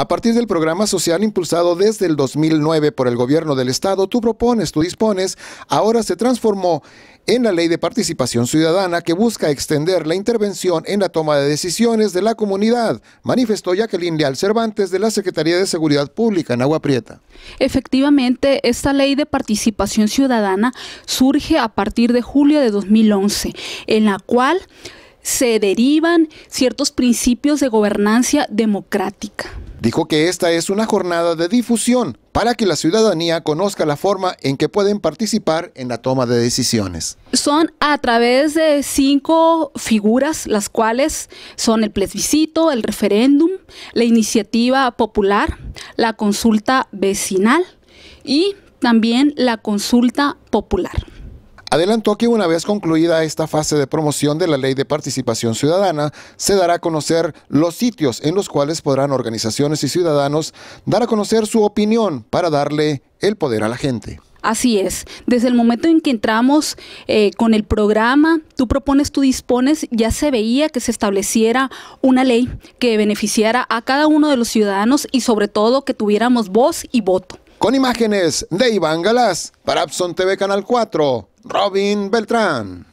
A partir del programa social impulsado desde el 2009 por el gobierno del Estado, tú propones, tú dispones, ahora se transformó en la ley de participación ciudadana que busca extender la intervención en la toma de decisiones de la comunidad, manifestó Jacqueline Leal Cervantes de la Secretaría de Seguridad Pública en Agua Prieta. Efectivamente, esta ley de participación ciudadana surge a partir de julio de 2011, en la cual se derivan ciertos principios de gobernancia democrática. Dijo que esta es una jornada de difusión para que la ciudadanía conozca la forma en que pueden participar en la toma de decisiones. Son a través de cinco figuras, las cuales son el plebiscito, el referéndum, la iniciativa popular, la consulta vecinal y también la consulta popular. Adelantó que una vez concluida esta fase de promoción de la Ley de Participación Ciudadana, se dará a conocer los sitios en los cuales podrán organizaciones y ciudadanos dar a conocer su opinión para darle el poder a la gente. Así es, desde el momento en que entramos eh, con el programa, tú propones, tú dispones, ya se veía que se estableciera una ley que beneficiara a cada uno de los ciudadanos y sobre todo que tuviéramos voz y voto. Con imágenes de Iván Galás, para Abson TV Canal 4, Robin Beltrán.